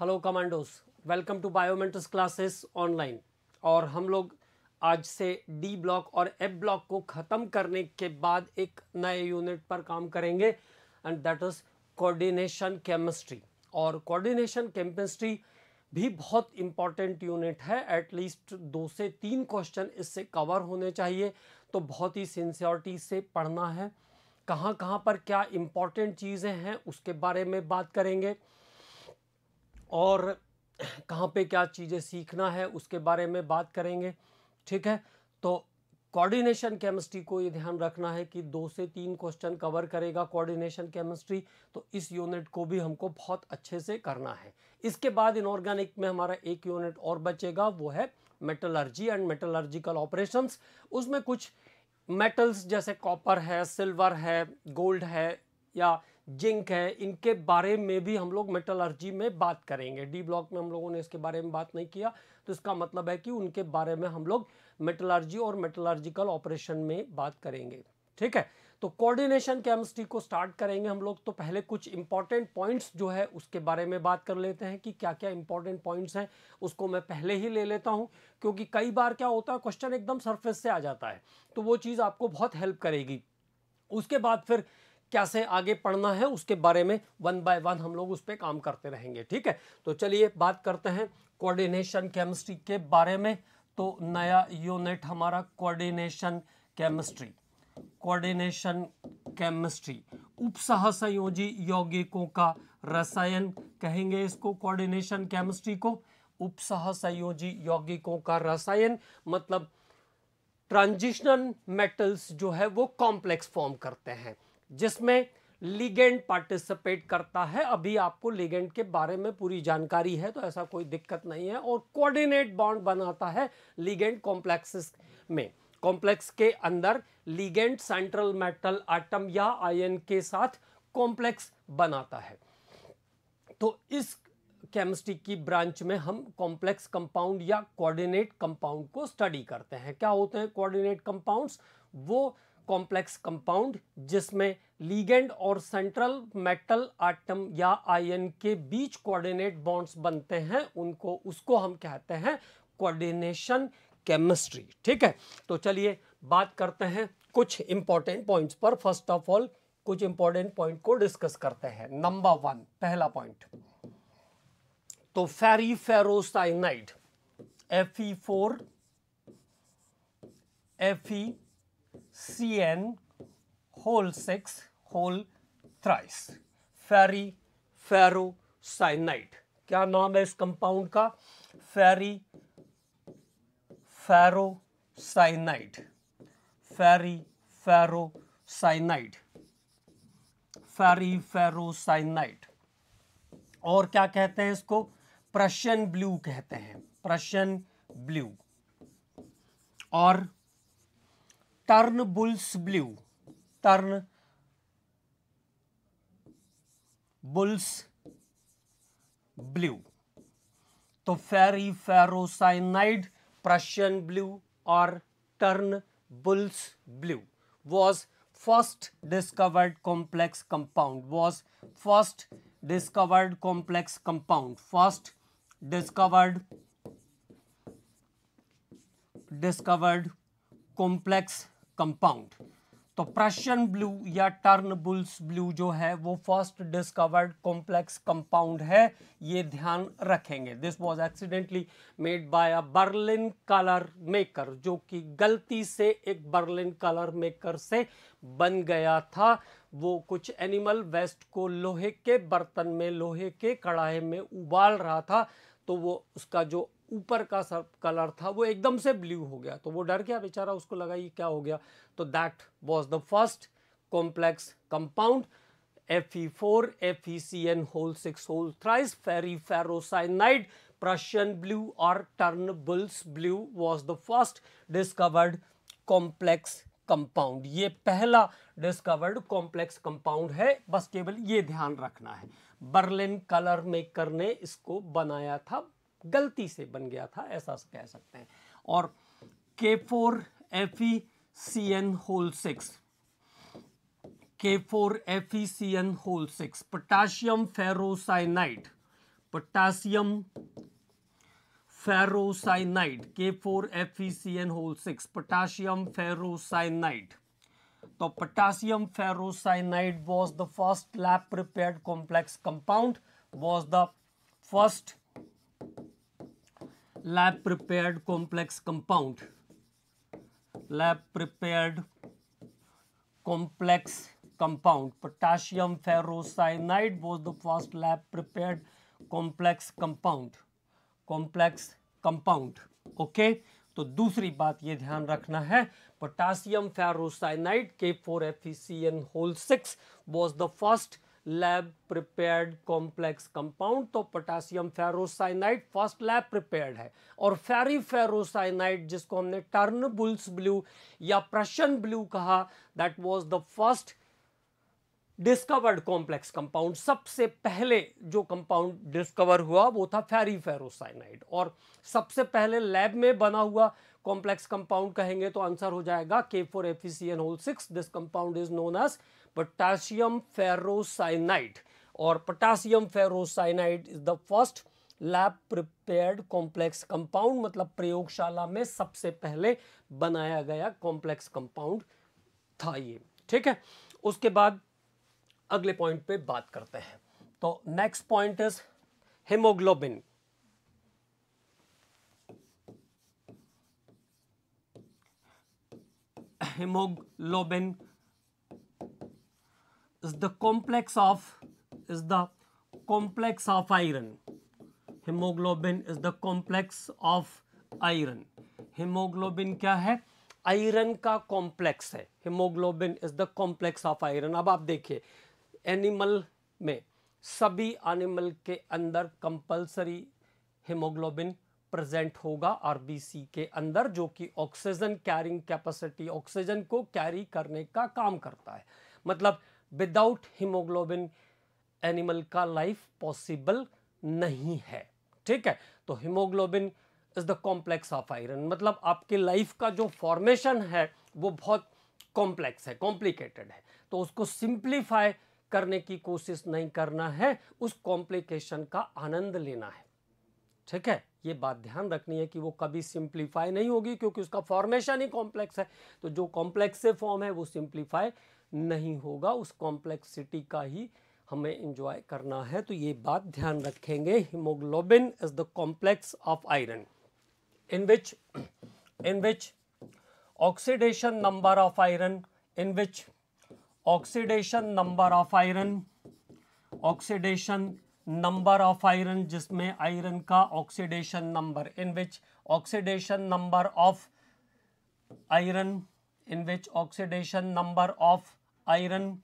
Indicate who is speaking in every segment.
Speaker 1: Hello commandos welcome to biometrics classes online और हम लोग आज से डी ब्लॉक और एफ ब्लॉक को ख़त्म करने के बाद एक नए यूनिट पर काम करेंगे and that is coordination chemistry और कोऑर्डिनेशन केमिस्ट्री भी बहुत इम्पॉर्टेंट यूनिट है एटलीस्ट दो से तीन क्वेश्चन इससे कवर होने चाहिए तो बहुत ही सिंसियरिटी से पढ़ना है कहाँ कहाँ पर क्या इम्पॉर्टेंट चीज़ें हैं उसके बारे में बात करेंगे और कहाँ पे क्या चीज़ें सीखना है उसके बारे में बात करेंगे ठीक है तो कोऑर्डिनेशन केमिस्ट्री को ये ध्यान रखना है कि दो से तीन क्वेश्चन कवर करेगा कोऑर्डिनेशन केमिस्ट्री तो इस यूनिट को भी हमको बहुत अच्छे से करना है इसके बाद इनऑर्गेनिक में हमारा एक यूनिट और बचेगा वो है मेटलर्जी एंड मेटलर्जिकल ऑपरेशंस उसमें कुछ मेटल्स जैसे कॉपर है सिल्वर है गोल्ड है या जिंक है इनके बारे में भी हम लोग मेटलर्जी में बात करेंगे डी ब्लॉक में हम लोगों ने इसके बारे में बात नहीं किया तो इसका मतलब है कि उनके बारे में हम लोग मेटलर्जी और मेटलर्जिकल ऑपरेशन में बात करेंगे ठीक है तो कोऑर्डिनेशन केमिस्ट्री को स्टार्ट करेंगे हम लोग तो पहले कुछ इंपॉर्टेंट पॉइंट्स जो है उसके बारे में बात कर लेते हैं कि क्या क्या इंपॉर्टेंट पॉइंट्स हैं उसको मैं पहले ही ले लेता हूं क्योंकि कई बार क्या होता है क्वेश्चन एकदम सरफेस से आ जाता है तो वो चीज़ आपको बहुत हेल्प करेगी उसके बाद फिर कैसे आगे पढ़ना है उसके बारे में वन बाय वन हम लोग उस पर काम करते रहेंगे ठीक है तो चलिए बात करते हैं कोऑर्डिनेशन केमिस्ट्री के बारे में तो नया यूनिट हमारा कोऑर्डिनेशन केमिस्ट्री कोऑर्डिनेशन केमिस्ट्री उपसह संयोजी यौगिकों का रसायन कहेंगे इसको कोऑर्डिनेशन केमिस्ट्री को उपसह संयोजी यौगिकों का रसायन मतलब ट्रांजिशनल मेटल्स जो है वो कॉम्प्लेक्स फॉर्म करते हैं जिसमें लिगेंड पार्टिसिपेट करता है अभी आपको लिगेंड के बारे में पूरी जानकारी है तो ऐसा कोई दिक्कत नहीं है और कोऑर्डिनेट बॉन्ड बनाता है लिगेंड कॉम्प्लेक्सेस में कॉम्प्लेक्स के अंदर लिगेंड सेंट्रल मेटल आटम या आयन के साथ कॉम्प्लेक्स बनाता है तो इस केमिस्ट्री की ब्रांच में हम कॉम्प्लेक्स कंपाउंड या कोऑर्डिनेट कंपाउंड को स्टडी करते हैं क्या होते हैं कोऑर्डिनेट कंपाउंड्स वो कॉम्प्लेक्स कंपाउंड जिसमें लीगेंड और सेंट्रल मेटल आटम या आयन के बीच कोऑर्डिनेट बॉन्ड्स बनते हैं उनको उसको हम कहते हैं कोऑर्डिनेशन केमिस्ट्री ठीक है तो चलिए बात करते हैं कुछ इंपॉर्टेंट पॉइंट्स पर फर्स्ट ऑफ ऑल कुछ इंपॉर्टेंट पॉइंट को डिस्कस करते हैं नंबर वन पहला पॉइंट तो ferri ferrocyanide F E four F E C N whole six whole thrice ferri ferrocyanide क्या नाम है इस कंपाउंड का फेरी फेरोसाइनाइट फेरी फेरोसाइनाइट फेरी फेरोसाइनाइट और क्या कहते हैं इसको प्रशियन ब्लू कहते हैं प्रशियन ब्लू और Turnbull's blue Turnbull's blue तो फेरी फेरोसाइनाइड प्रशियन ब्लू और Turnbull's blue was first discovered complex compound was first discovered complex compound first discovered discovered complex compound तो Prussian blue या Turnbull's blue जो है वो first discovered complex compound है ये ध्यान रखेंगे this was accidentally made by a Berlin colour maker जो कि गलती से एक बर्लिन कलर मेकर से बन गया था वो कुछ एनिमल वेस्ट को लोहे के बर्तन में लोहे के कढ़ाई में उबाल रहा था तो वो उसका जो ऊपर का सब कलर था वो एकदम से ब्लू हो गया तो वो डर गया बेचारा उसको लगा ये क्या हो गया तो that was the first complex compound F E four F E C N whole six whole thrice ferri ferrocyanide blue और Turnbull's blue was the first discovered complex compound ये पहला डिस्कवर्ड कॉम्प्लेक्स कंपाउंड है बस केवल ये ध्यान रखना है बर्लिन कलर मेकर ने इसको बनाया था गलती से बन गया था ऐसा कह सकते हैं और K four F E C N whole six K four F E C N whole six potassium ferrocyanide potassium ferrocyanide K four F E C N whole six potassium ferrocyanide तो potassium ferrocyanide was the first lab prepare complex compound was the first lab prepared complex compound lab prepared complex compound potassium ferrocyanide was the first lab prepared complex compound complex compound okay तो दूसरी बात ये ध्यान रखना है potassium ferrocyanide K four F whole six was the first lab prepared complex compound तो potassium ferrocyanide first lab prepared है और फेरी फेरोसाइनाइड जिसको हमने टर्न बुल्स ब्लू या प्रशन ब्लू कहा that was the first discovered complex compound सबसे पहले जो कंपाउंड डिस्कवर हुआ वो था फेरी फेरोसाइनाइड और सबसे पहले लैब में बना हुआ कॉम्प्लेक्स कंपाउंड कहेंगे तो आंसर हो जाएगा K four F E C N whole six this compound is known as potassium ferrocyanide और potassium ferrocyanide is the first lab prepared complex compound मतलब प्रयोगशाला में सबसे पहले बनाया गया कॉम्प्लेक्स कंपाउंड था ये ठीक है उसके बाद अगले पॉइंट पे बात करते हैं तो next point is haemoglobin haemoglobin is the complex of is the complex of iron hemoglobin is the complex of iron hemoglobin kya hai iron ka complex hai hemoglobin is the complex of iron ab aap dekhiye animal mein sabhi animal ke andar compulsory hemoglobin present होगा RBC के अंदर जो कि oxygen carrying capacity oxygen को carry करने का काम करता है मतलब विदाउट हीमोग्लोबिन एनिमल का लाइफ पॉसिबल नहीं है ठीक है तो haemoglobin is the complex of iron मतलब आपके लाइफ का जो फॉर्मेशन है वो बहुत कॉम्प्लेक्स है कॉम्प्लिकेटेड है तो उसको सिंप्लीफाई करने की कोशिश नहीं करना है उस कॉम्प्लिकेशन का आनंद लेना है ठीक है ये बात ध्यान रखनी है कि वो कभी सिंप्लीफाई नहीं होगी क्योंकि उसका फॉर्मेशन ही कॉम्प्लेक्स है तो जो कॉम्प्लेक्स से फॉर्म है वो सिंप्लीफाई नहीं होगा उस कॉम्प्लेक्सिटी का ही हमें इंजॉय करना है तो ये बात ध्यान रखेंगे haemoglobin is the complex of iron in which in which oxidation number of iron in which oxidation number of iron oxidation number of iron जिसमें आयरन का oxidation number in which oxidation number of iron in which oxidation number of iron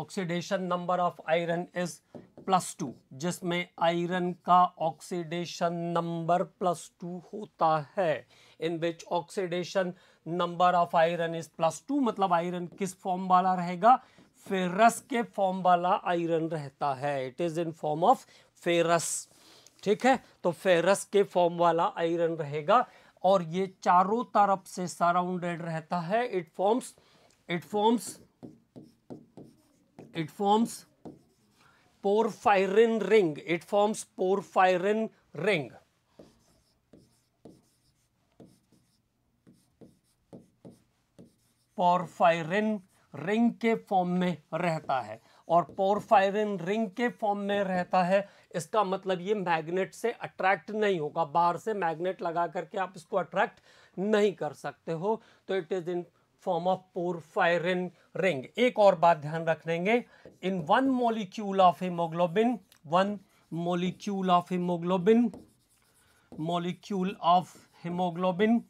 Speaker 1: oxidation number of iron is plus two जिसमें iron का oxidation number plus two होता है in which oxidation number of iron is plus to मतलब iron किस form वाला रहेगा ferrous के form वाला आयरन रहता है it is in form of ferrous ठीक है तो फेरस के फॉर्म वाला आयरन रहेगा और ये चारों तरफ से सराउंडेड रहता है it forms it forms it forms porphyrin ring it forms porphyrin ring porphyrin ring के फॉर्म में रहता है और पोरफायरिन रिंग के फॉर्म में रहता है इसका मतलब ये मैग्नेट से अट्रैक्ट नहीं होगा बाहर से मैग्नेट लगा करके आप इसको अट्रैक्ट नहीं कर सकते हो तो it is in form of porphyrin ring एक और बात ध्यान रख लेंगे in one molecule of haemoglobin one molecule of haemoglobin molecule of haemoglobin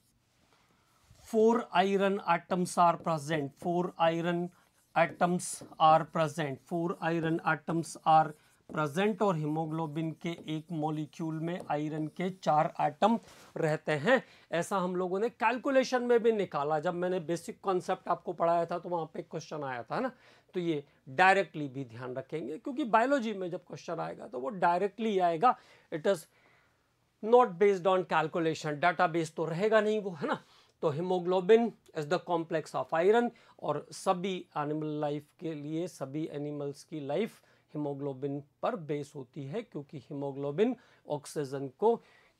Speaker 1: four iron atoms are present four iron atoms are present four iron atoms are present और हीमोग्लोबिन के एक मॉलिक्यूल में आयरन के चार एटम रहते हैं ऐसा हम लोगों ने कैलकुलेशन में भी निकाला जब मैंने बेसिक कॉन्सेप्ट आपको पढ़ाया था तो वहाँ पे क्वेश्चन आया था ना तो ये डायरेक्टली भी ध्यान रखेंगे क्योंकि बायोलॉजी में जब क्वेश्चन आएगा तो वो डायरेक्टली आएगा it is not based on calculation data base तो रहेगा नहीं वो है ना तो haemoglobin is the complex of iron और सभी एनिमल लाइफ के लिए सभी एनिमल्स की लाइफ हीमोग्लोबिन पर बेस होती है क्योंकि हीमोग्लोबिन ऑक्सीजन को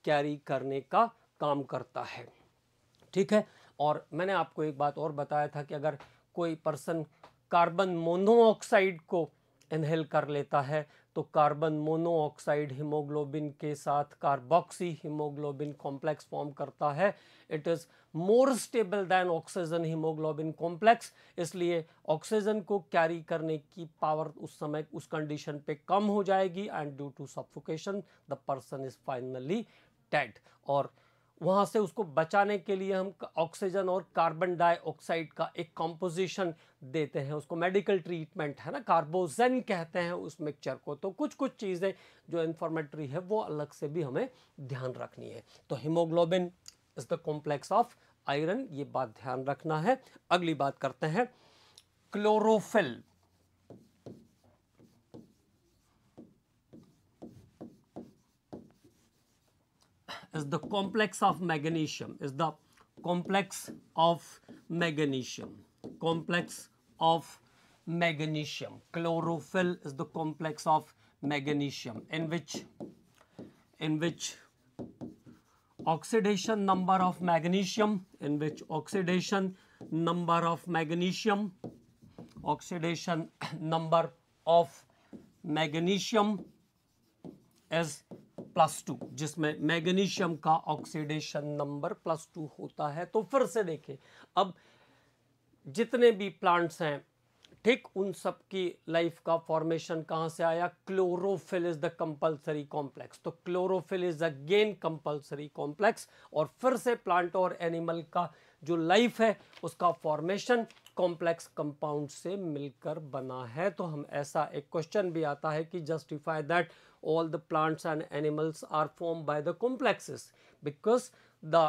Speaker 1: कैरी करने का काम करता है ठीक है और मैंने आपको एक बात और बताया था कि अगर कोई पर्सन कार्बन मोनोऑक्साइड को इनहेल कर लेता है तो कार्बन मोनोऑक्साइड हीमोग्लोबिन के साथ कार्बोक्सी हीमोग्लोबिन कॉम्प्लेक्स फॉर्म करता है it is more stable than oxygen haemoglobin complex इसलिए ऑक्सीजन को कैरी करने की पावर उस समय उस कंडीशन पे कम हो जाएगी and due to suffocation the person is finally dead और वहाँ से उसको बचाने के लिए हम ऑक्सीजन और कार्बन डाइऑक्साइड का एक कॉम्पोजिशन देते हैं उसको मेडिकल ट्रीटमेंट है ना कार्बोजन कहते हैं उस मिक्सचर को तो कुछ कुछ चीज़ें जो इन्फॉर्मेटरी है वो अलग से भी हमें ध्यान रखनी है तो haemoglobin is the complex of iron ये बात ध्यान रखना है अगली बात करते हैं chlorophyll is the complex of magnesium, is the complex of magnesium, complex of magnesium. Chlorophyll is the complex of magnesium in which, in which oxidation number of magnesium, in which oxidation number of magnesium, oxidation number of magnesium is plus two जिसमें magnesium का oxidation number plus two होता है तो फिर से देखें अब जितने भी प्लांट्स हैं ठीक उन सब की लाइफ का फॉर्मेशन कहाँ से आया chlorophyll is the compulsory complex तो chlorophyll is again compulsory complex और फिर से प्लांट और एनिमल का जो लाइफ है उसका फॉर्मेशन कॉम्प्लेक्स कंपाउंड से मिलकर बना है तो हम ऐसा एक क्वेश्चन भी आता है कि justify that all the plants and animals are formed by the complexes because the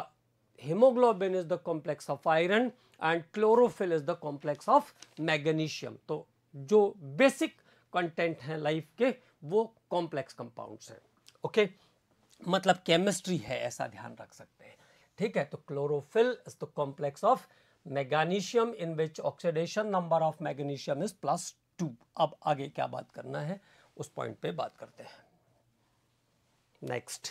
Speaker 1: hemoglobin is the complex of iron and chlorophyll is the complex of magnesium. तो jo basic content hai life ke wo complex compounds hai okay? मतलब chemistry है ऐसा ध्यान रख सकते हैं ठीक है तो chlorophyll is the complex of magnesium in which oxidation number of magnesium is plus two अब आगे क्या बात करना है उस पॉइंट पे बात करते हैं नेक्स्ट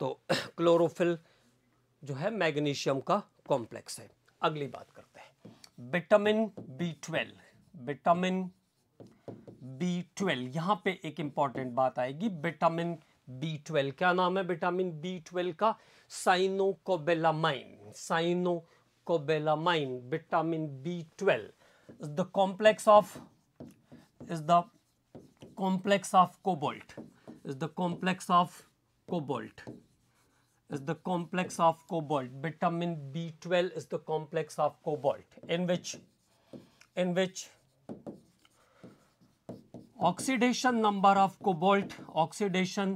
Speaker 1: तो क्लोरोफिल जो है मैग्नीशियम का कॉम्प्लेक्स है अगली बात करते हैं vitamin B twelve vitamin B twelve यहां पे एक इंपॉर्टेंट बात आएगी विटामिन बी ट्वेल्व क्या नाम है विटामिन बी ट्वेल्व का cyanocobalamin cyanocobalamin vitamin B twelve is the complex of is the complex of cobalt is the complex of cobalt is the complex of cobalt vitamin b12 is the complex of cobalt in which in which oxidation number of cobalt oxidation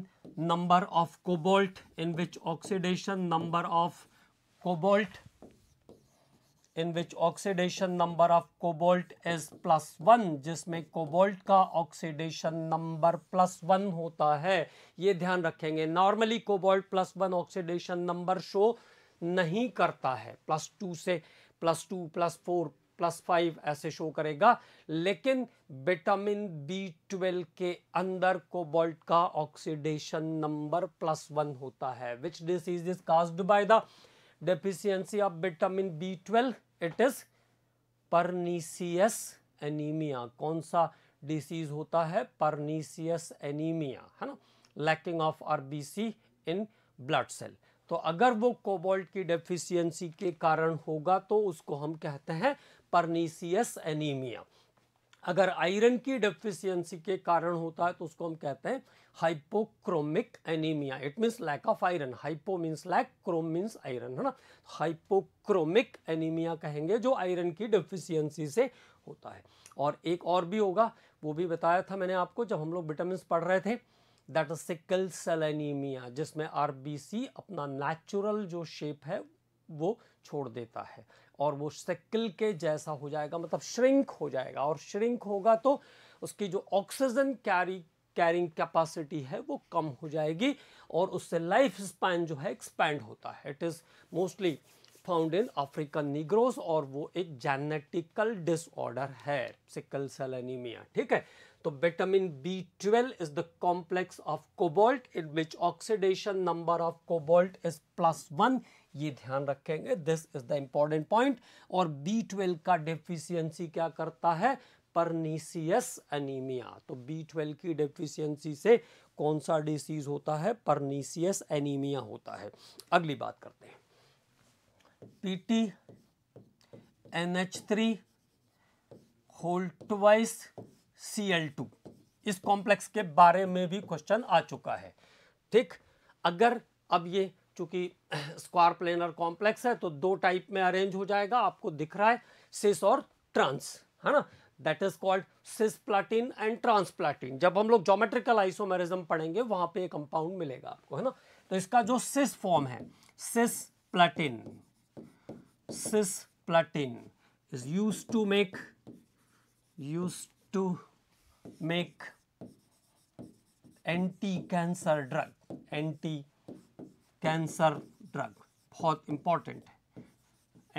Speaker 1: number of cobalt in which oxidation number of cobalt in which oxidation number of cobalt is plus one जिसमें cobalt का oxidation number plus one होता है ये ध्यान रखेंगे normally cobalt plus one oxidation number show नहीं करता है प्लस टू से plus two plus four plus five ऐसे शो करेगा लेकिन विटामिन बी ट्वेल्व के अंदर कोबोल्ट का ऑक्सीडेशन नंबर प्लस वन होता है which disease is caused by the deficiency of vitamin B twelve it is pernicious anaemia कौन सा डिसीज होता है परनीसियस एनीमिया है ना lacking of RBC in blood cell तो अगर वो कोबाल्ट की डेफिशिएंसी के कारण होगा तो उसको हम कहते हैं परनीसियस एनीमिया अगर आयरन की डेफिशिएंसी के कारण होता है तो उसको हम कहते हैं hypochromic anaemia it means lack of iron hypo means lack chrome means iron है ना हाइपोक्रोमिक तो एनीमिया कहेंगे जो आयरन की डेफिशिएंसी से होता है और एक और भी होगा वो भी बताया था मैंने आपको जब हम लोग विटामिन पढ़ रहे थे that is sickle cell anaemia जिसमें आर अपना नेचुरल जो शेप है वो छोड़ देता है और वो सिकल के जैसा हो जाएगा मतलब श्रिंक हो जाएगा और श्रिंक होगा तो उसकी जो ऑक्सीजन कैरी कैरिंग कैपेसिटी है वो कम हो जाएगी और उससे लाइफ स्पैन जो है एक्सपैंड होता है it is mostly found in African negroes और वो एक जेनेटिकल डिसऑर्डर है सिकल सेल एनीमिया ठीक है तो vitamin B twelve is the complex of cobalt in which oxidation number of cobalt is plus one ये ध्यान रखेंगे this is the important point और बी ट्वेल्व का डेफिशियंसी क्या करता है परनीसियस एनीमिया तो बी ट्वेल्व की डेफिशियंसी से कौन सा डिसीज होता है परनीसियस एनीमिया होता है अगली बात करते हैं PT N H three whole twice C L two इस कॉम्प्लेक्स के बारे में भी क्वेश्चन आ चुका है ठीक अगर अब ये चूंकि स्क्वायर प्लेनर कॉम्प्लेक्स है तो दो टाइप में अरेंज हो जाएगा आपको दिख रहा है सिस और ट्रांस है ना that is called cisplatin and transplatin जब हम लोग जोमेट्रिकल आइसोमेरिज्म पढ़ेंगे वहां पे एक कंपाउंड मिलेगा आपको है ना तो इसका जो सिस फॉर्म है cisplatin cisplatin is use to make use to make anti cancer drug anti cancer drug बहुत इंपॉर्टेंट है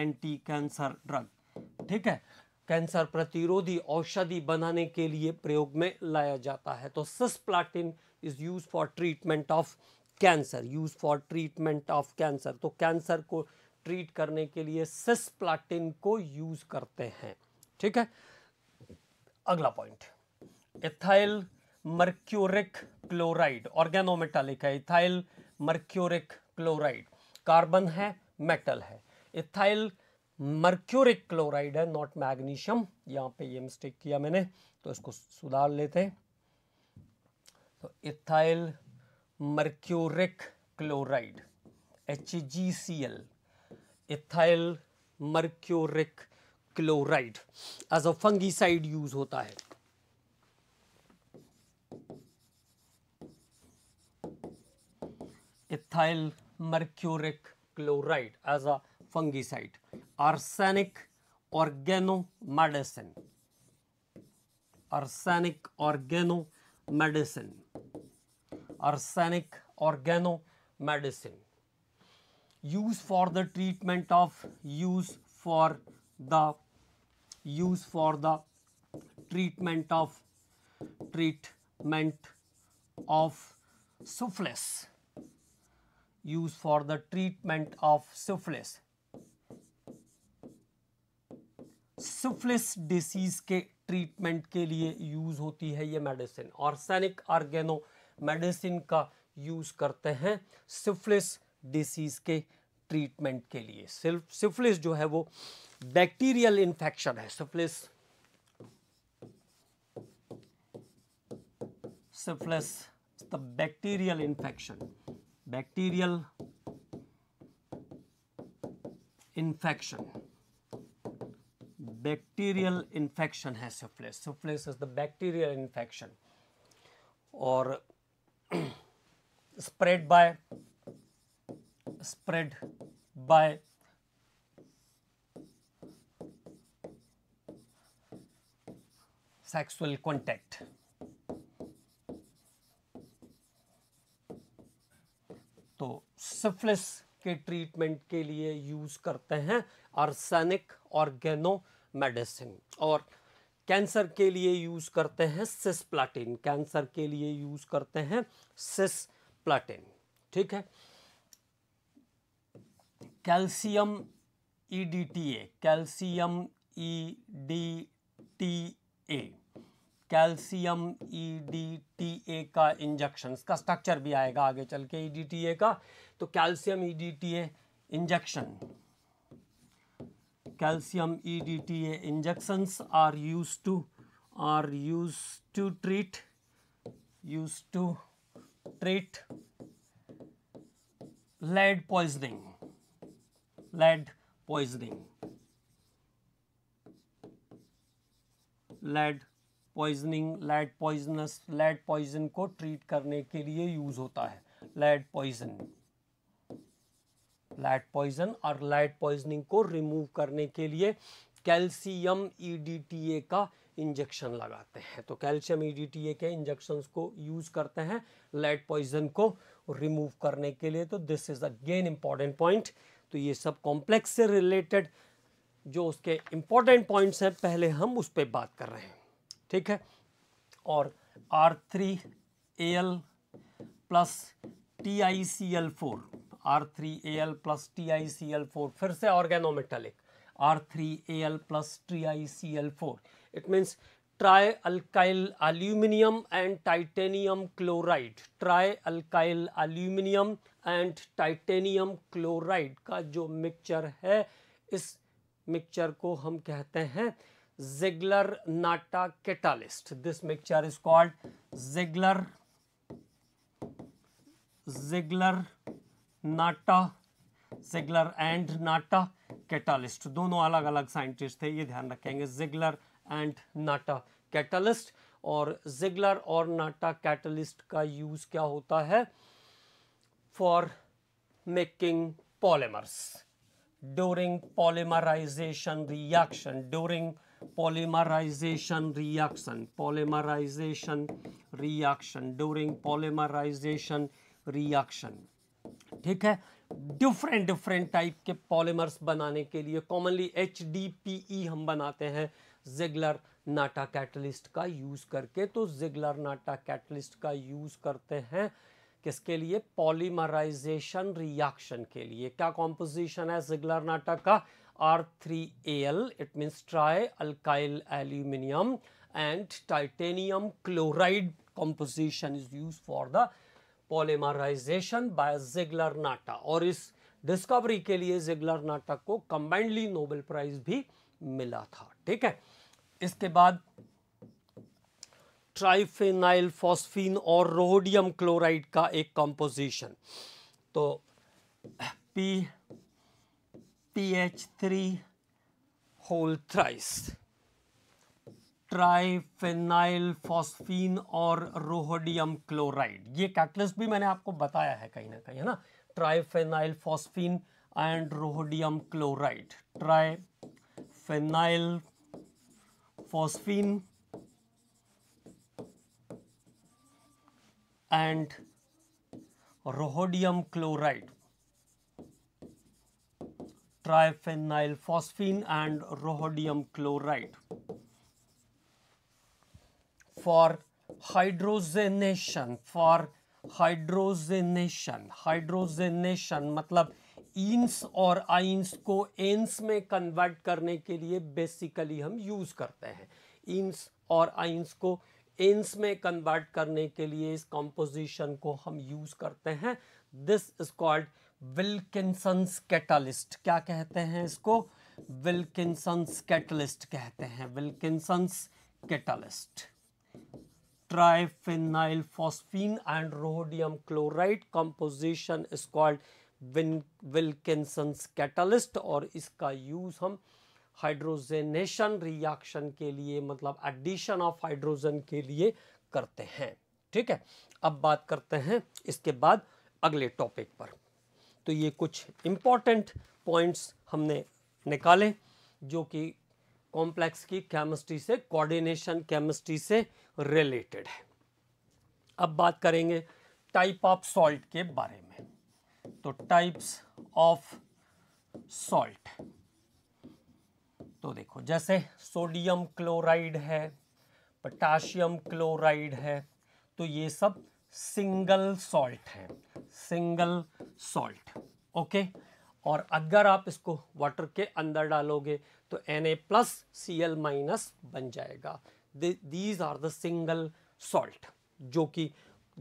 Speaker 1: एंटी कैंसर ड्रग ठीक है कैंसर प्रतिरोधी औषधि बनाने के लिए प्रयोग में लाया जाता है तो cisplatin is use for treatment of cancer use for treatment of cancer तो कैंसर को ट्रीट करने के लिए सिस्प्लाटिन को यूज करते हैं ठीक है अगला point ethyl mercuric chloride organometallic है इथाइल मर्क्यूरिक क्लोराइड कार्बन है मेटल है इथाइल मर्क्यूरिक क्लोराइड है नॉट मैग्नीशियम यहाँ पे ये मिस्टेक किया मैंने तो इसको सुधार लेते हैं तो ethyl mercuric chloride H G C L ethyl mercuric chloride as a fungicide use होता है ethyl mercuric chloride as a fungicide. Arsenic organomedicine. Arsenic organomedicine. Arsenic organomedicine. Use for the treatment of use for the use for the treatment of treatment of syphilis used for the treatment of syphilis. Syphilis disease के treatment के लिए use होती है ये medicine और सैनिक आर्गेनो medicine का use करते हैं सिफलिस डिसीज़ के ट्रीटमेंट के लिए सिफलिस जो है वो बैक्टीरियल इन्फेक्शन है syphilis syphilis bacterial infection bacterial infection bacterial infection has syphilis syphilis is the bacterial infection or spread by spread by sexual contact तो सिफलिस के ट्रीटमेंट के लिए यूज़ करते हैं आर्सेनिक ऑर्गेनो मेडिसिन और कैंसर के लिए यूज़ करते हैं सिस प्लाटिन कैंसर के लिए यूज़ करते हैं सिस प्लाटिन ठीक है calcium E D T A calcium E D T A calcium EDTA e का इंजेक्शन का स्ट्रक्चर भी आएगा आगे चल के ईडीटीए e का तो calcium EDTA e injection calcium A injection are use to are use to treat use to treat lead poisoning lead poisoning lead poisoning lead poisonous lead poison को treat करने के लिए यूज होता है lead poison lead poison और lead poisoning को remove करने के लिए कैल्शियम ईडीटीए e का इंजेक्शन लगाते हैं तो कैल्शियम ईडीटीए e के इंजेक्शन को यूज़ करते हैं लेड पॉइजन को रिमूव करने के लिए तो this is again important point तो ये सब कॉम्प्लेक्स से रिलेटेड जो उसके इंपॉर्टेंट पॉइंट्स हैं पहले हम उस पर बात कर रहे हैं ठीक है और R three A L plus T I C L four R three A L plus T I C L four फिर से organometallic R three A L plus T I C L four it means trialkyl aluminium and titanium chloride trialkyl aluminium and titanium chloride का जो mixture है इस mixture को हम कहते हैं Ziegler Natta catalyst. This mixture is called Ziegler Ziegler Natta Ziegler and Natta catalyst. दोनों अलग अलग साइंटिस्ट थे ये ध्यान रखेंगे Ziegler and Natta catalyst और Ziegler और Natta catalyst का यूज क्या होता है for making polymers during polymerization reaction during polymerization reaction polymerization reaction during polymerization reaction ठीक है डिफरेंट डिफरेंट टाइप के पॉलीमर्स बनाने के लिए कॉमनली एच e हम बनाते हैं जिगलर नाटा कैटलिस्ट का यूज़ करके तो जिगलर नाटा कैटलिस्ट का यूज़ करते हैं किसके लिए पॉलीमराइजेशन रिएक्शन के लिए क्या कॉम्पोजिशन है जिगलर नाटा का R3Al, it means trialkyl aluminium and titanium chloride composition is used for the polymerization by Ziegler नाटा और इस डिस्कवरी के लिए जिगलर नाटक को कंबाइंडली नोबेल प्राइज भी मिला था ठीक है इसके बाद ट्राइफेनाइल फॉस्फीन और रोडियम क्लोराइड का एक कंपोजिशन तो P TH3 whole thrice triphenyl phosphine और रोहोडियम क्लोराइड ये कैटलिस्ट भी मैंने आपको बताया है कहीं ना कहीं है ना triphenyl phosphine and rhodium chloride triphenyl phosphine and rhodium chloride triphenyl phosphine and rhodium chloride. For hydrogenation, for hydrogenation, hydrogenation मतलब ईन्स और आइंस को एन्स में कन्वर्ट करने के लिए बेसिकली हम यूज़ करते हैं इंस और आइंस को एंस में कन्वर्ट करने के लिए इस कॉम्पोजिशन को हम यूज़ करते हैं this is called Wilkinson's catalyst क्या कहते हैं इसको विल्किसंस कैटलिस्ट कहते हैं Wilkinson's catalyst triphenyl phosphine and rhodium chloride composition is called Wilkinson's catalyst और इसका यूज़ हम हाइड्रोजेनेशन रिएक्शन के लिए मतलब एडिशन ऑफ हाइड्रोजन के लिए करते हैं ठीक है अब बात करते हैं इसके बाद अगले टॉपिक पर तो ये कुछ इम्पॉर्टेंट पॉइंट्स हमने निकाले जो कि कॉम्प्लेक्स की केमिस्ट्री से कोऑर्डिनेशन केमिस्ट्री से रिलेटेड है अब बात करेंगे टाइप ऑफ सॉल्ट के बारे में तो टाइप्स ऑफ सॉल्ट तो देखो जैसे सोडियम क्लोराइड है पोटाशियम क्लोराइड है तो ये सब सिंगल सॉल्ट है सिंगल सॉल्ट ओके और अगर आप इसको वाटर के अंदर डालोगे तो N A plus C L minus बन जाएगा these are the single salt जो कि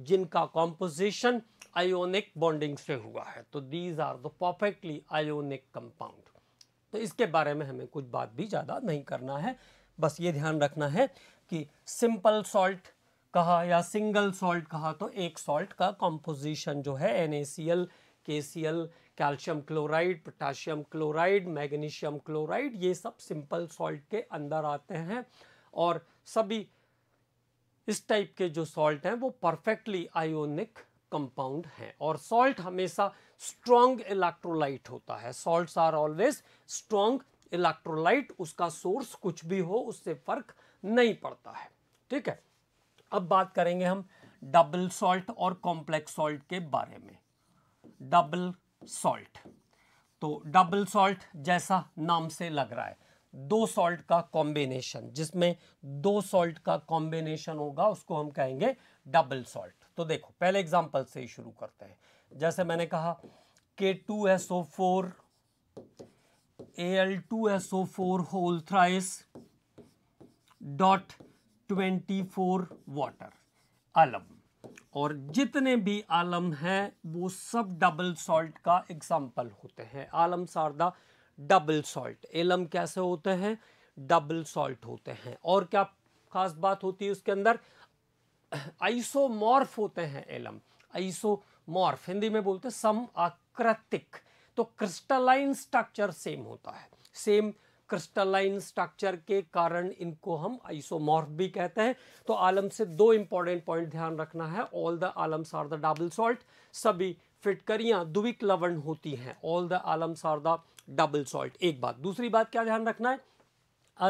Speaker 1: जिनका कॉम्पोजिशन आयोनिक बॉन्डिंग से हुआ है तो these are the perfectly ionic compound तो इसके बारे में हमें कुछ बात भी ज़्यादा नहीं करना है बस ये ध्यान रखना है कि सिंपल सॉल्ट कहा या सिंगल सॉल्ट कहा तो एक सॉल्ट का कॉम्पोजिशन जो है N A calcium chloride potassium chloride magnesium chloride ये सब सिंपल सॉल्ट के अंदर आते हैं और सभी इस टाइप के जो सॉल्ट हैं वो परफेक्टली आयोनिक कंपाउंड हैं और सॉल्ट हमेशा स्ट्रॉन्ग इलेक्ट्रोलाइट होता है salts are always strong electrolyte उसका सोर्स कुछ भी हो उससे फर्क नहीं पड़ता है ठीक है अब बात करेंगे हम डबल सॉल्ट और कॉम्प्लेक्स सॉल्ट के बारे में डबल सॉल्ट तो डबल सॉल्ट जैसा नाम से लग रहा है दो सॉल्ट का कॉम्बिनेशन जिसमें दो सॉल्ट का कॉम्बिनेशन होगा उसको हम कहेंगे डबल सॉल्ट तो देखो पहले एग्जांपल से ही शुरू करते हैं जैसे मैंने कहा K two S O four A L two S O four whole thrice dot twenty four water alum और जितने भी आलम हैं वो सब डबल सॉल्ट का एग्जाम्पल होते हैं आलम सारदा डबल सॉल्ट एलम कैसे होते हैं डबल सॉल्ट होते हैं और क्या खास बात होती है उसके अंदर आइसोमॉर्फ होते हैं एलम आइसोमॉर्फ हिंदी में बोलते हैं सम आकृतिक तो क्रिस्टलाइन स्ट्रक्चर सेम होता है सेम क्रिस्टलाइन स्ट्रक्चर के कारण इनको हम आइसोमॉर्फ भी कहते हैं तो आलम से दो इंपॉर्टेंट पॉइंट ध्यान रखना है all the alums are the double salt सभी फिटकरियां द्विक लवण होती हैं all the alums are the double salt एक बात दूसरी बात क्या ध्यान रखना है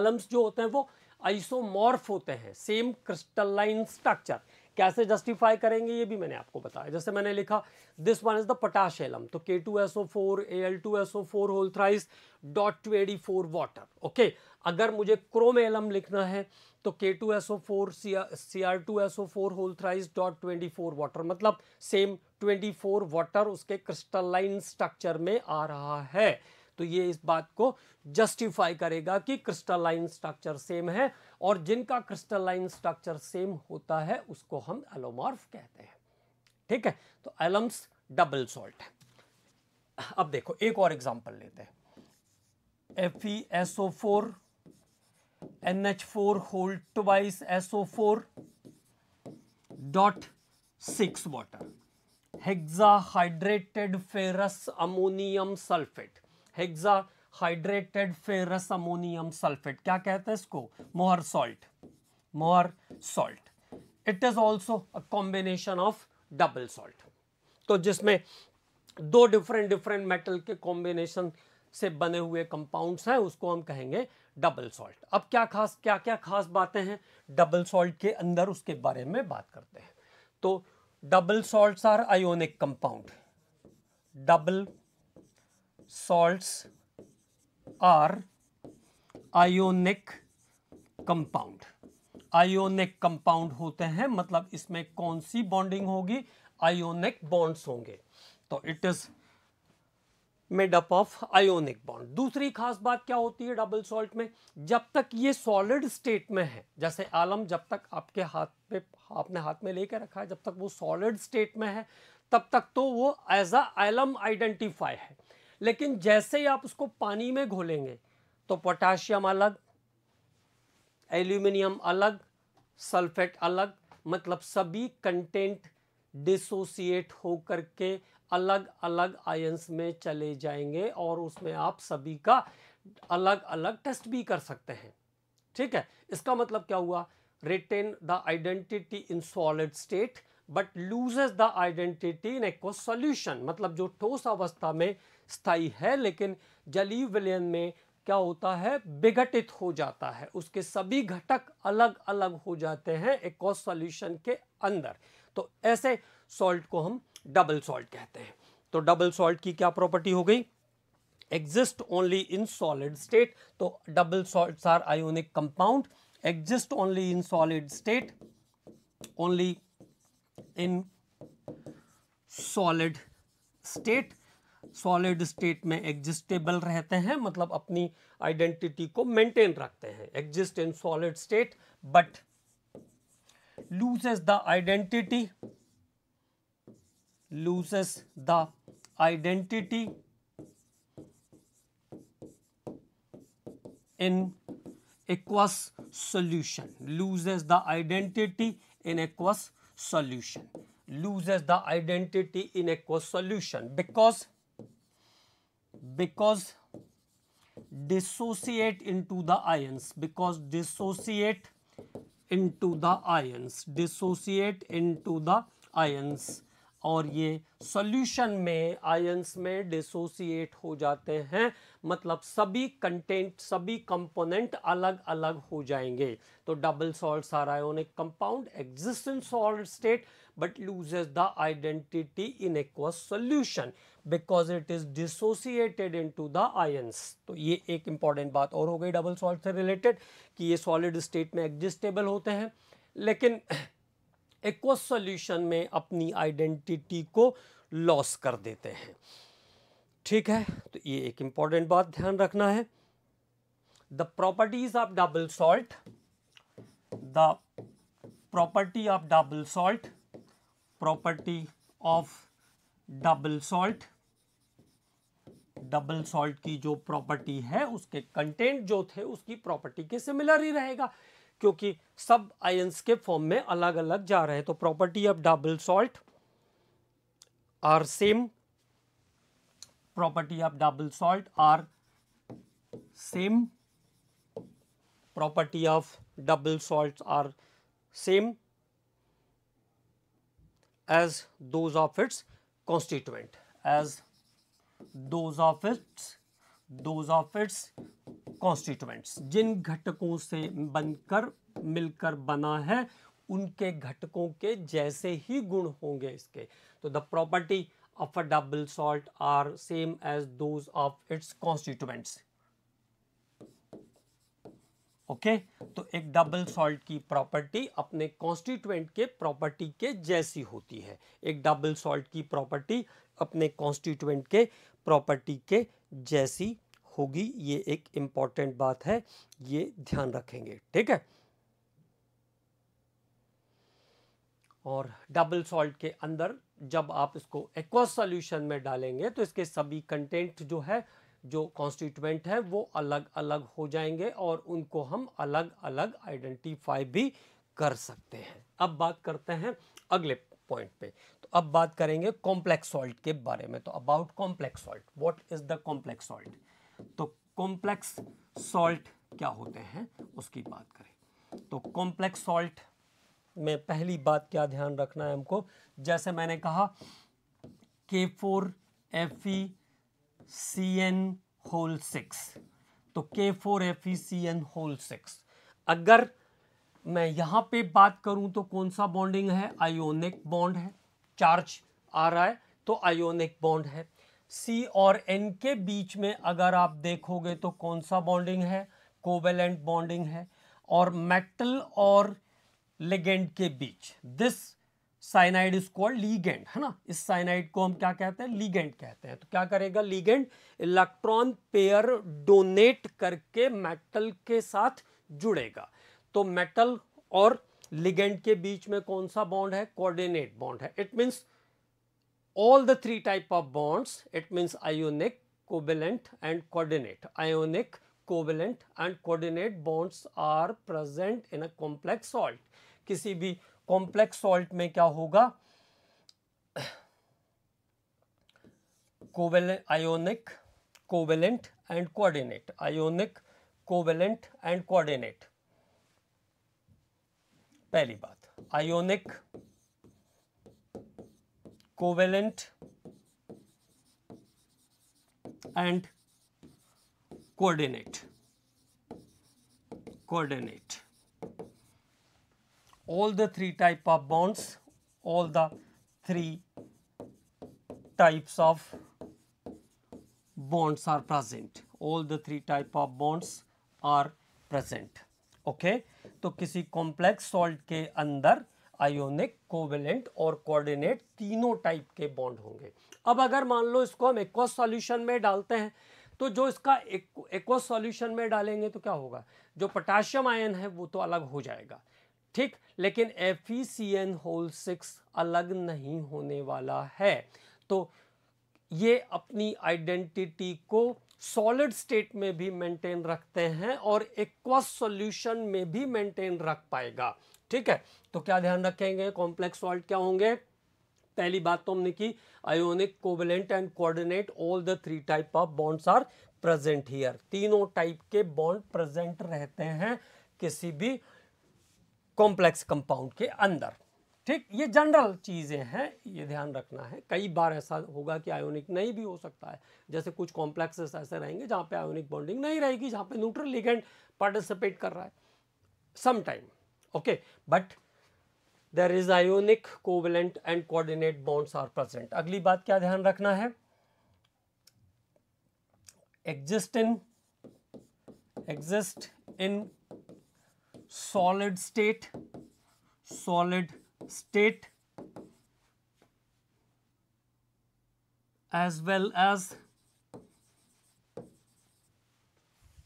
Speaker 1: आलम्स जो होते हैं वो आइसोमॉर्फ होते हैं सेम क्रिस्टलाइन स्ट्रक्चर कैसे जस्टिफाई करेंगे ये भी मैंने आपको बताया जैसे मैंने लिखा this one is the potash alum तो K two S O four A L two S O four whole thrice dot टू एडी फोर वाटर ओके अगर मुझे क्रोम एलम लिखना है तो K two S O four C R two S O four whole thrice dot twenty four water मतलब same twenty four water उसके crystalline structure में आ रहा है तो ये इस बात को जस्टिफाई करेगा कि क्रिस्टलाइन स्ट्रक्चर सेम है और जिनका क्रिस्टलाइन स्ट्रक्चर सेम होता है उसको हम एलोमॉर्फ कहते हैं ठीक है तो एलम्स डबल सॉल्ट है अब देखो एक और एग्जांपल लेते हैं F SO four N H four hold twice SO four dot six water hexahydrated ferrous ammonium sulphate hexahydrated ferrous ammonium sulphate क्या कहते हैं इसको Mohr salt Mohr salt it is also a combination of double salt तो जिसमें दो different different metal के combination से बने हुए कंपाउंड्स हैं उसको हम कहेंगे डबल सॉल्ट अब क्या खास क्या क्या खास बातें हैं डबल सॉल्ट के अंदर उसके बारे में बात करते हैं तो double salts are ionic compound double salts are ionic compound ionic compound होते हैं मतलब इसमें कौन सी बॉन्डिंग होगी आयोनिक बॉन्ड्स होंगे तो it is made up of ionic bond दूसरी खास बात क्या होती है डबल सॉल्ट में जब तक ये सॉलिड स्टेट में है जैसे आलम जब तक आपके हाथ पे आपने हाथ में लेके रखा है जब तक वो सॉलिड स्टेट में है तब तक तो वो एज अ आलम आइडेंटिफाई है लेकिन जैसे ही आप उसको पानी में घोलेंगे तो पोटाशियम अलग एल्यूमिनियम अलग सल्फेट अलग मतलब सभी कंटेंट डिसोसिएट होकर करके अलग अलग आयंस में चले जाएंगे और उसमें आप सभी का अलग अलग टेस्ट भी कर सकते हैं ठीक है इसका मतलब क्या हुआ retain the identity in solid state but loses the identity in aqueous solution मतलब जो ठोस अवस्था में स्थाई है लेकिन जलीय विलयन में क्या होता है विघटित हो जाता है उसके सभी घटक अलग अलग हो जाते हैं एक सॉल्यूशन के अंदर तो ऐसे सॉल्ट को हम डबल सॉल्ट कहते हैं तो डबल सॉल्ट की क्या प्रॉपर्टी हो गई exist only in solid state तो double salt are ionic compound exist only in solid state only in solid state solid state में एग्जिस्टेबल रहते हैं मतलब अपनी आइडेंटिटी को मेंटेन रखते हैं exist in solid state but loses the identity loses the identity in aqueous solution loses the identity in aqueous solution loses the identity in aqueous solution because because dissociate into the ions because dissociate into the ions dissociate into the ions और ये solution में ions में dissociate हो जाते हैं मतलब सभी content सभी कंपोनेंट अलग अलग हो जाएंगे तो डबल सॉल्ट सारा है compound existing salt state but loses the identity in aqueous solution because it is dissociated into the ions तो ये एक इंपॉर्टेंट बात और हो गई डबल सॉल्ट से रिलेटेड कि ये सॉलिड स्टेट में एग्जिस्टेबल होते हैं लेकिन एक्वा सॉल्यूशन में अपनी आइडेंटिटी को लॉस कर देते हैं ठीक है तो ये एक इंपॉर्टेंट बात ध्यान रखना है the properties of double salt the property of double salt property of double salt double salt की जो प्रॉपर्टी है उसके कंटेंट जो थे उसकी प्रॉपर्टी के सिमिलर ही रहेगा क्योंकि सब आयंस के फॉर्म में अलग अलग जा रहे हैं तो property of double salt are same property of double salt are same property of double salt are same as those of its constituent as those of its those of its constituents जिन घटकों से बनकर मिलकर बना है उनके घटकों के जैसे ही गुण होंगे इसके तो the property of a double salt are same as those of its constituents okay तो एक डबल सॉल्ट की प्रॉपर्टी अपने कॉन्स्टिट्यूएंट के प्रॉपर्टी के जैसी होती है एक डबल सॉल्ट की प्रॉपर्टी अपने कॉन्स्टिट्यूएंट के प्रॉपर्टी के जैसी होगी ये एक इम्पॉर्टेंट बात है ये ध्यान रखेंगे ठीक है और डबल सॉल्ट के अंदर जब आप इसको एक्वास सॉल्यूशन में डालेंगे तो इसके सभी कंटेंट जो है जो कॉन्स्टिट्यूएंट है वो अलग अलग हो जाएंगे और उनको हम अलग अलग आइडेंटिफाई भी कर सकते हैं अब बात करते हैं अगले पॉइंट पे तो अब बात करेंगे कॉम्प्लेक्स सॉल्ट के बारे में तो about complex salt what is the complex salt तो कॉम्प्लेक्स सॉल्ट क्या होते हैं उसकी बात करें तो कॉम्प्लेक्स सॉल्ट में पहली बात क्या ध्यान रखना है हमको जैसे मैंने कहा K four F E C N whole six तो K four F E C N whole six अगर मैं यहाँ पे बात करूँ तो कौन सा बॉन्डिंग है आयोनिक बॉन्ड है चार्ज आ रहा है तो आयोनिक बॉन्ड है सी और एन के बीच में अगर आप देखोगे तो कौन सा बॉन्डिंग है कोवेलेंट बॉन्डिंग है और मेटल और लेगेंड के बीच this cyanide is called ligand है ना इस साइनाइड को हम क्या कहते हैं लीगेंड कहते हैं तो क्या करेगा लीगेंड इलेक्ट्रॉन पेयर डोनेट करके मेटल के साथ जुड़ेगा तो मेटल और लिगेंड के बीच में कौन सा बॉन्ड है कोऑर्डिनेट बॉन्ड है it means all the three type of bonds it means ionic, covalent and coordinate. Ionic, covalent and coordinate bonds are present in a complex salt. kisi bhi complex salt mein kya hoga covalent, ionic, covalent and coordinate. Ionic, covalent and coordinate. pehli baat ionic covalent and coordinate coordinate all the three type of bonds all the three types of bonds are present all the three type of bonds are present okay to kisi complex salt ke andar ionic covalent और coordinate तीनों type के bond होंगे अब अगर मान लो इसको हम एक सॉल्यूशन में डालते हैं तो जो इसका एक्वस सॉल्यूशन में डालेंगे तो क्या होगा जो पोटाशियम आयन है वो तो अलग हो जाएगा ठीक लेकिन एफ होल सिक्स अलग नहीं होने वाला है तो ये अपनी आइडेंटिटी को सॉलिड स्टेट में भी मेंटेन रखते हैं और एक्वा सॉल्यूशन में भी मेंटेन रख पाएगा ठीक है तो क्या ध्यान रखेंगे कॉम्प्लेक्स सॉल्ट क्या होंगे पहली बात तो हमने की ionic covalent and coordinate all the three type of bonds are present here तीनों टाइप के बॉन्ड प्रेजेंट रहते हैं किसी भी कॉम्प्लेक्स कंपाउंड के अंदर ठीक ये जनरल चीज़ें हैं ये ध्यान रखना है कई बार ऐसा होगा कि आयोनिक नहीं भी हो सकता है जैसे कुछ कॉम्प्लेक्सेस ऐसे रहेंगे जहां पे आयोनिक बॉन्डिंग नहीं रहेगी जहां पे न्यूट्रल लिगेंड पार्टिसिपेट कर रहा है some time okay but there is ionic covalent and coordinate bonds are present अगली बात क्या ध्यान रखना है exist in exist in solid state solid state as well as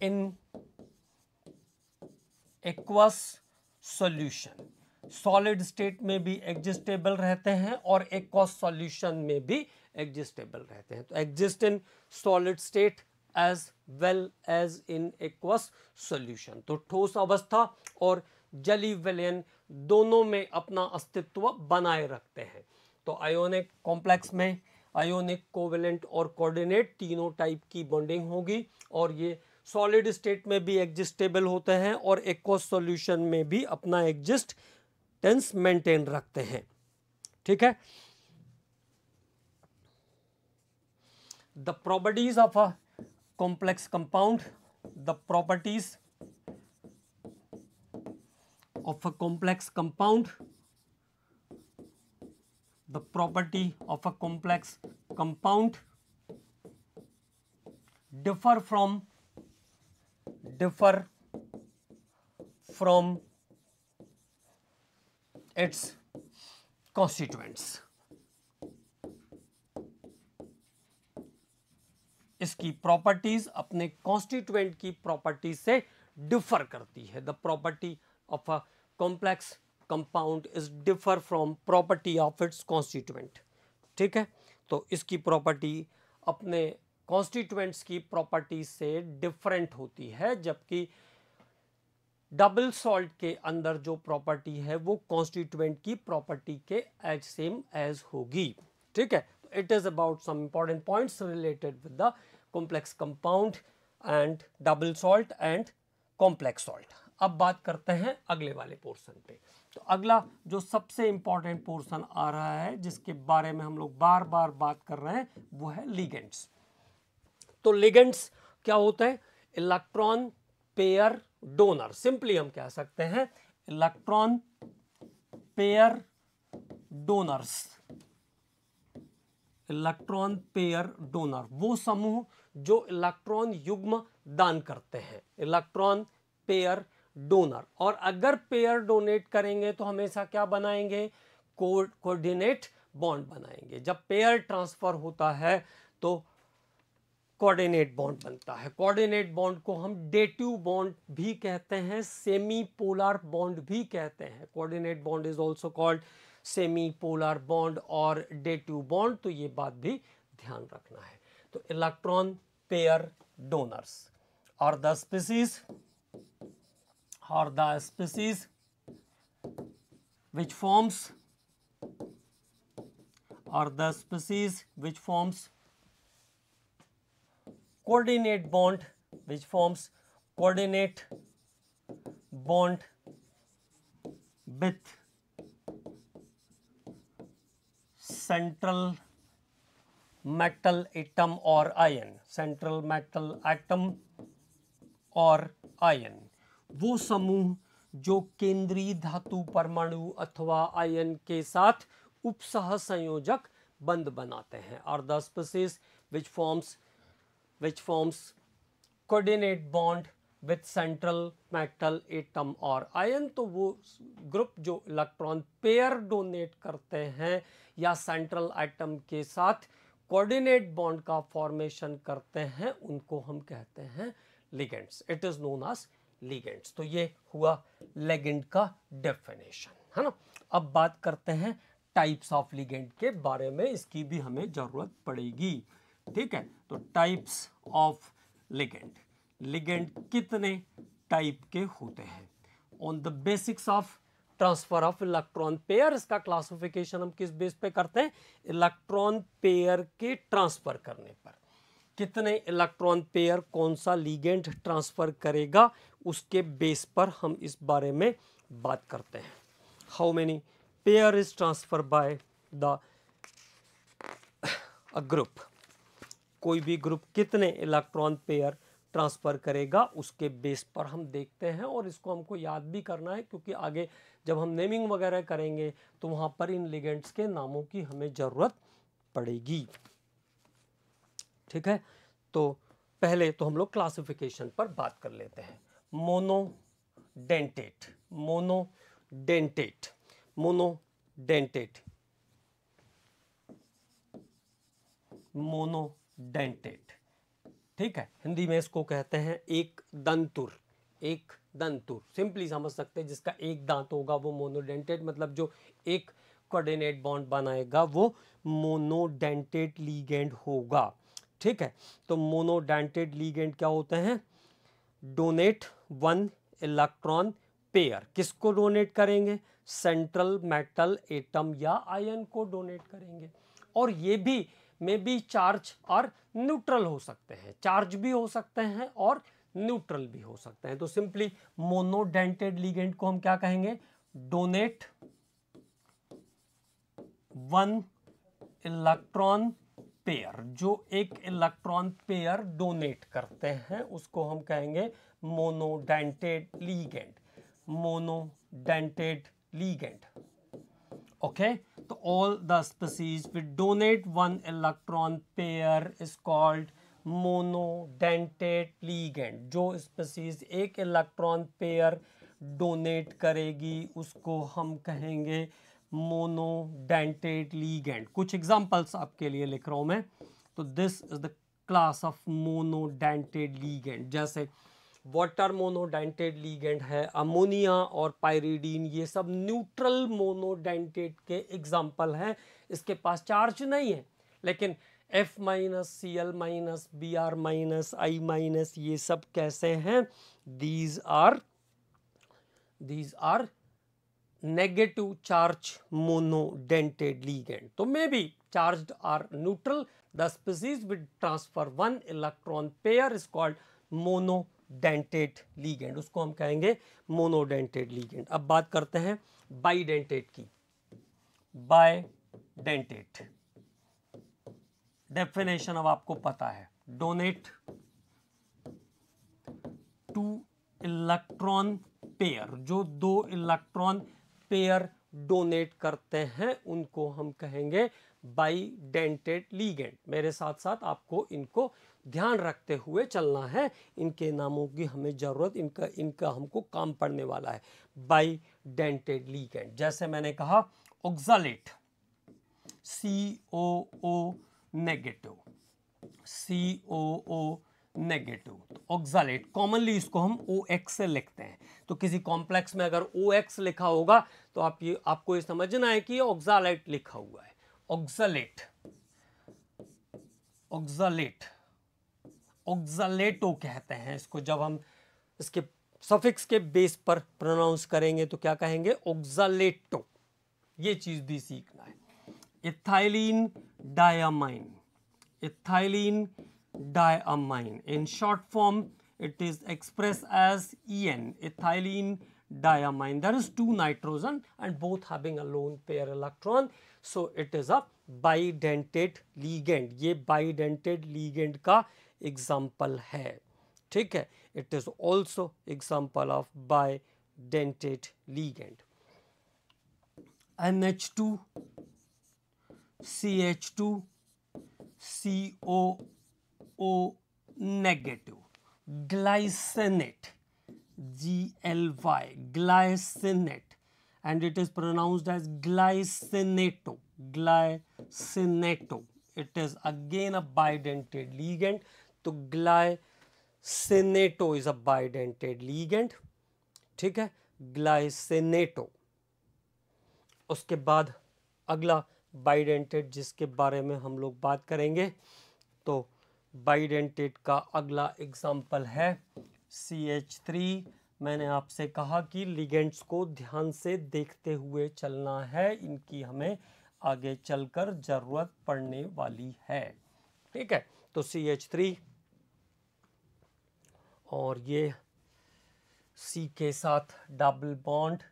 Speaker 1: in aqueous solution solid state में भी एग्जिस्टेबल रहते हैं और एक सॉल्यूशन में भी एग्जिस्टेबल रहते हैं तो exist in solid state as well as in aqueous solution तो ठोस अवस्था और जली विलयन दोनों में अपना अस्तित्व बनाए रखते हैं तो आयोनिक कॉम्प्लेक्स में आयोनिक कोवेलेंट और कोऑर्डिनेट तीनों टाइप की बॉन्डिंग होगी और ये सॉलिड स्टेट में भी एग्जिस्टेबल होते हैं और एक्वस सॉल्यूशन में भी अपना एग्जिस्ट टेंस मेंटेन रखते हैं ठीक है the properties of a complex compound the properties of a complex compound the property of a complex compound differ from differ from its constituents. इसकी प्रॉपर्टीज अपने कॉन्स्टिट्यूएंट की प्रॉपर्टी से डिफर करती है the property of a complex compound is differ from property of its constituent ठीक है तो इसकी प्रॉपर्टी अपने कॉन्स्टिट्यूएंट्स की प्रॉपर्टी से डिफरेंट होती है जबकि डबल सॉल्ट के अंदर जो प्रॉपर्टी है वो कॉन्स्टिट्यूएंट की प्रॉपर्टी के एज सेम एज होगी ठीक है तो it is about some important points related with the complex compound and double salt and complex salt अब बात करते हैं अगले वाले पोर्शन पे तो अगला जो सबसे इंपॉर्टेंट पोर्शन आ रहा है जिसके बारे में हम लोग बार बार बात कर रहे हैं वो है लिगेंड्स तो लिगेंड्स क्या होते हैं इलेक्ट्रॉन पेयर डोनर सिंपली हम कह सकते हैं electron pair donors electron pair donor वो समूह जो इलेक्ट्रॉन युग्म दान करते हैं इलेक्ट्रॉन पेयर डोनर और अगर पेयर डोनेट करेंगे तो हमेशा क्या बनाएंगे कोऑर्डिनेट बॉन्ड बनाएंगे जब पेयर ट्रांसफर होता है तो कोऑर्डिनेट बॉन्ड बनता है कोऑर्डिनेट बॉन्ड को हम डेटिव बॉन्ड भी कहते हैं सेमी पोलर बॉन्ड भी कहते हैं coordinate bond is also called semi polar bond और डेटिव बॉन्ड तो ये बात भी ध्यान रखना है तो इलेक्ट्रॉन पेयर डोनर्स और द स्पीसीज और द स्पीसीज विच फॉर्म्स और the species which forms coordinate bond which forms coordinate bond with central metal atom or ion central metal atom or ion वो समूह जो केंद्रीय धातु परमाणु अथवा आयन के साथ उपसह संयोजक बंद बनाते हैं और the species which forms which forms coordinate bond with central metal atom और आयन तो वो ग्रुप जो इलेक्ट्रॉन पेयर डोनेट करते हैं या सेंट्रल एटम के साथ कोऑर्डिनेट बॉन्ड का फॉर्मेशन करते हैं उनको हम कहते हैं ligands it is known as ligands तो ये हुआ लेगेंड का डेफिनेशन है ना अब बात करते हैं टाइप्स ऑफ लिगेंड के बारे में इसकी भी हमें ज़रूरत पड़ेगी ठीक है तो टाइप्स ऑफ लिगेंड लिगेंड कितने टाइप के होते हैं on the basics of transfer of electron pair इसका क्लासिफिकेशन हम किस बेस पे करते हैं इलेक्ट्रॉन पेयर के ट्रांसफर करने पर कितने इलेक्ट्रॉन पेयर कौन सा लीगेंट ट्रांसफर करेगा उसके बेस पर हम इस बारे में बात करते हैं how many pair is transfer by the group कोई भी ग्रुप कितने इलेक्ट्रॉन पेयर ट्रांसफ़र करेगा उसके बेस पर हम देखते हैं और इसको हमको याद भी करना है क्योंकि आगे जब हम नेमिंग वगैरह करेंगे तो वहाँ पर इन लिगेंड्स के नामों की हमें ज़रूरत पड़ेगी ठीक है तो पहले तो हम लोग क्लासिफिकेशन पर बात कर लेते हैं mono monodentate dentate monodentate monodentate ठीक है हिंदी में इसको कहते हैं एक दंतुर एक दंतुर सिंपली समझ सकते हैं जिसका एक दांत होगा वो मोनोडेंटेड मतलब जो एक कोऑर्डिनेट बॉन्ड बनाएगा वो मोनोडेंटेड लीगेंड होगा ठीक है तो मोनोडेंटेड लीगेंड क्या होते हैं डोनेट वन इलेक्ट्रॉन पेयर किसको डोनेट करेंगे सेंट्रल मेटल एटम या आयन को डोनेट करेंगे और ये भी में भी चार्ज और न्यूट्रल हो सकते हैं चार्ज भी हो सकते हैं और न्यूट्रल भी हो सकते हैं तो सिंपली मोनोडेंटेड लिगेंड को हम क्या कहेंगे डोनेट वन इलेक्ट्रॉन पेयर जो एक इलेक्ट्रॉन पेयर डोनेट करते हैं उसको हम कहेंगे monodentate ligand monodentate ligand okay okay? तो all the species with donate one electron pair is called monodentate ligand जो स्पीसीज एक इलेक्ट्रॉन पेयर डोनेट करेगी उसको हम कहेंगे मोनोडेंटेट लीगेंड कुछ एग्जांपल्स आपके लिए लिख रहा हूँ मैं तो this is the class of monodentate ligand जैसे वाटर मोनोडेंटेड लीगेंड है अमोनिया और पायरीडीन ये सब न्यूट्रल मोनोडेंटेड के एग्जाम्पल हैं इसके पास चार्ज नहीं है लेकिन F minus C L minus B R minus I minus ये सब कैसे हैं these are these are negative charge monodentate ligand तो may be charge or neutral the species with transfer one electron pair is called monodentate ligand उसको हम कहेंगे monodentate ligand अब बात करते हैं बाईडेंटेट की बाय डेंटेट डेफिनेशन अब आपको पता है डोनेट टू इलेक्ट्रॉन पेयर जो दो इलेक्ट्रॉन पेयर डोनेट करते हैं उनको हम कहेंगे बाई डेंटेड लीगेंड मेरे साथ साथ आपको इनको ध्यान रखते हुए चलना है इनके नामों की हमें ज़रूरत इनका इनका हमको काम पड़ने वाला है बाई डेंटेड लीगेंट जैसे मैंने कहा oxalate C O O negative C O O negative oxalate commonly इसको हम ओ एक्स से लिखते हैं तो किसी कॉम्प्लेक्स में अगर ओ एक्स लिखा होगा तो आप ये आपको ये समझना है कि ऑक्जालेट लिखा हुआ है ऑक्जालेट ऑक्जालेट ऑक्जलेटो कहते हैं इसको जब हम इसके सफिक्स के बेस पर प्रोनाउंस करेंगे तो क्या कहेंगे ऑक्जलेटो ये चीज भी सीखना है ethylene diamine ethylene diamine in short form it is express as E N ethylene diamine there is two nitrogen and both having lone pair electron so it is a bidentate ligand ये bidentate ligand का example है ठीक है it is also example of bidentate ligand N H two C H two C O O negative glycinate G L Y glycinate and it is pronounced as glycinato glycinato it is again a bidentate ligand तो glycinato is a bidentate ligand ठीक है glycinato उसके बाद अगला bidentate जिसके बारे में हम लोग बात करेंगे तो बाइडेंटेड का अगला एग्जाम्पल है सी एच थ्री मैंने आपसे कहा कि लिगेंड्स को ध्यान से देखते हुए चलना है इनकी हमें आगे चलकर ज़रूरत पड़ने वाली है ठीक है तो सी एच थ्री और ये सी के साथ double bond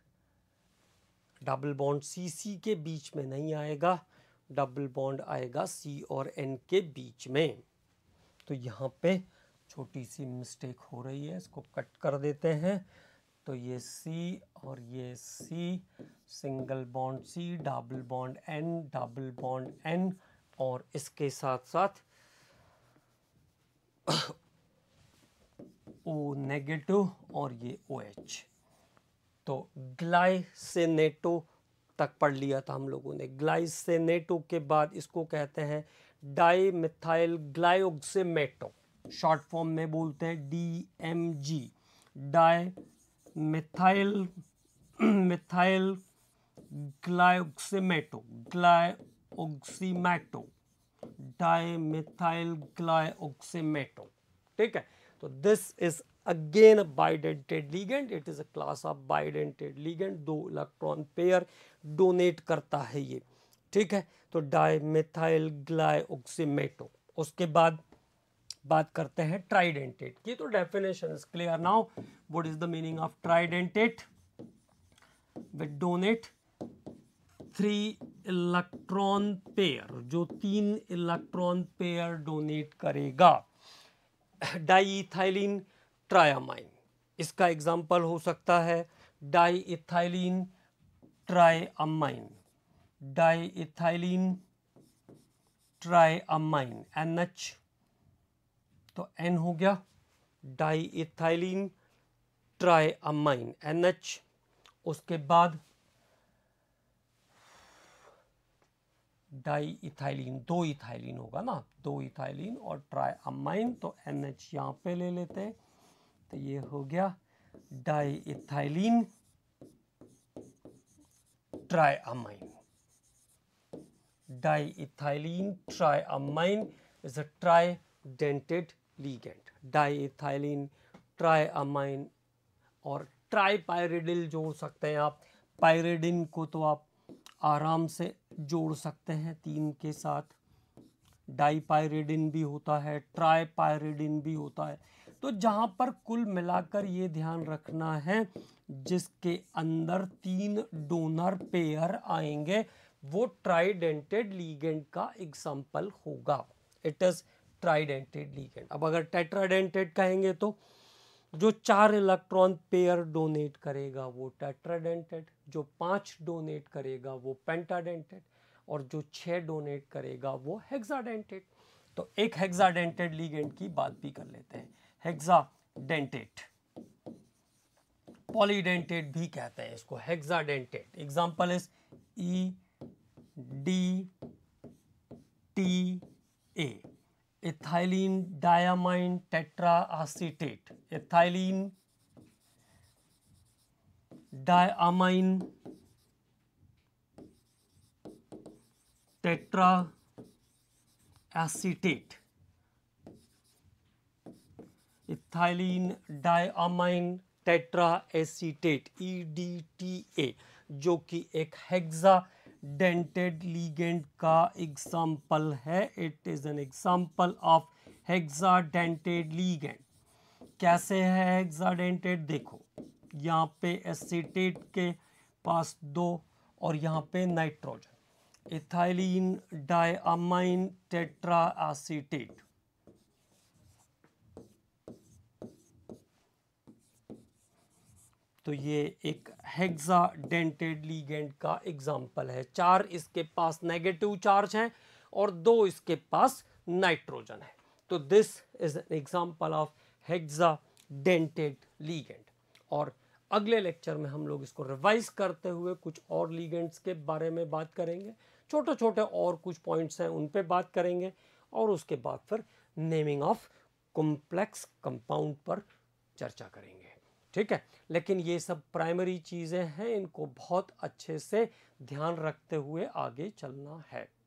Speaker 1: double bond C C के बीच में नहीं आएगा डबल बॉन्ड आएगा सी और एन के बीच में तो यहाँ पे छोटी सी मिस्टेक हो रही है इसको कट कर देते हैं तो ये सी और ये C single bond C double bond N double bond N और इसके साथ साथ ओ नेगेटिव और ये ओ एच तो ग्लाइसेनेटो तक पढ़ लिया था हम लोगों ने ग्लाइसेनेटो के बाद इसको कहते हैं dimethyl glyoximato short form में बोलते हैं D M G dimethyl methyl glyoximato glyoximato dimethyl glyoximato ठीक है तो this is again bidentate ligand it is a class of bidentate ligand दो इलेक्ट्रॉन पेयर डोनेट करता है ये ठीक है तो डाईमेथाइल ग्लाइऑक्सीमेटो उसके बाद बात करते हैं ट्राइडेंटेट की तो definition is clear now what is the meaning of tridentate with donate three electron pair जो तीन इलेक्ट्रॉन पेयर डोनेट करेगा डाईथाइलिन ट्रायामाइन इसका एग्जाम्पल हो सकता है diethylene di diethylene triamine N H तो एन हो गया डाईथाइलिन ट्रायामाइन एन एच उसके बाद डाई इथाइलिन दो इथाइलिन होगा ना दो इथाइलिन और ट्राई अमाइन तो एन एच यहाँ पर ले लेते हैं तो ये हो गया diethylene triamine diethylene triamine is a tridentate ligand diethylene triamine और ट्राई पायरेडिल जो हो सकते हैं आप पायरेडिन को तो आप आराम से जोड़ सकते हैं तीन के साथ डाईपायरिडिन भी होता है ट्राईपायरिडिन भी होता है तो जहाँ पर कुल मिलाकर ये ध्यान रखना है जिसके अंदर तीन डोनर पेयर आएंगे वो ट्राइडेंटेड लीगेंड का एग्जाम्पल होगा इट इज़ ट्राइडेंटेड लीगेंड अब अगर टेट्राडेंटेड कहेंगे तो जो चार इलेक्ट्रॉन पेयर डोनेट करेगा वो टेट्राडेंटेड जो पांच डोनेट करेगा वो पेंटाडेंटेड और जो छह डोनेट करेगा वो हेक्साडेंटेड तो एक हेक्साडेंटेड लीगेंड की बात भी कर लेते हैं हेक्साडेंटेड पॉलीडेंटेड भी कहते हैं इसको hexadentate example is E e, D T A ethylene diamine tetraacetate ethylene diamine tetraacetate ethylene diamine tetraacetate E जो कि एक हेक्सा डेंटेड लीगेंड का एग्जाम्पल है it is an example of hexadentate ligand कैसे है hexadentate देखो यहाँ पे एसीटेट के पास दो और यहाँ पे nitrogen ethylene diamine tetraacetate तो ये एक हेक्सा डेंटेड लीगेंड का एग्जाम्पल है चार इसके पास नेगेटिव चार्ज हैं और दो इसके पास नाइट्रोजन है तो this is an example of dentate ligand और अगले लेक्चर में हम लोग इसको रिवाइज करते हुए कुछ और लीगेंड्स के बारे में बात करेंगे छोटे छोटे और कुछ पॉइंट्स हैं उन पर बात करेंगे और उसके बाद फिर नेमिंग ऑफ कॉम्प्लेक्स कंपाउंड पर चर्चा करेंगे ठीक है लेकिन ये सब प्राइमरी चीज़ें हैं इनको बहुत अच्छे से ध्यान रखते हुए आगे चलना है